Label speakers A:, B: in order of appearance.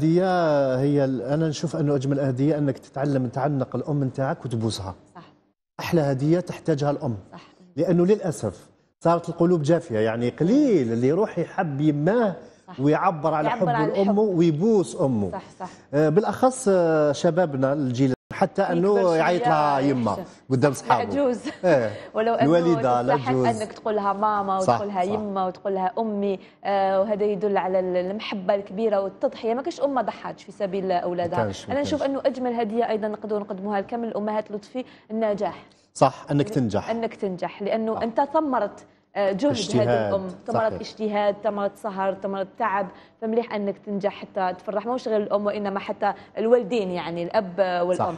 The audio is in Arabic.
A: هدية هي أنا نشوف أنه أجمل هدية أنك تتعلم تعنق الأم نتاعك وتبوسها صح أحلى هدية تحتاجها الأم صح لأنه للأسف صارت القلوب جافية يعني قليل اللي يروح يحب يماه صح. ويعبر على يعبر حبه الأم ويبوس أمه صح صح آه، بالأخص آه، شبابنا الجيل حتى انه يعيط لها يما قدام صحابه لا تجوز إيه. ولو انه الوالده انك
B: تقول لها ماما وتقول لها يما وتقول لها امي آه، وهذا يدل على المحبه الكبيره والتضحيه ما كاش ام ما ضحاتش في سبيل اولادها انا نشوف انه اجمل هديه ايضا نقدر نقدموها لكم الامهات لطفي النجاح
C: صح انك تنجح
B: انك تنجح لانه صح. انت ثمرت آه، جهد هذه الام ثمرة اجتهاد ثمرة سهر ثمرة تعب فمليح انك تنجح حتى تفرح ماهوش غير الام وانما حتى الوالدين يعني الاب والام صح.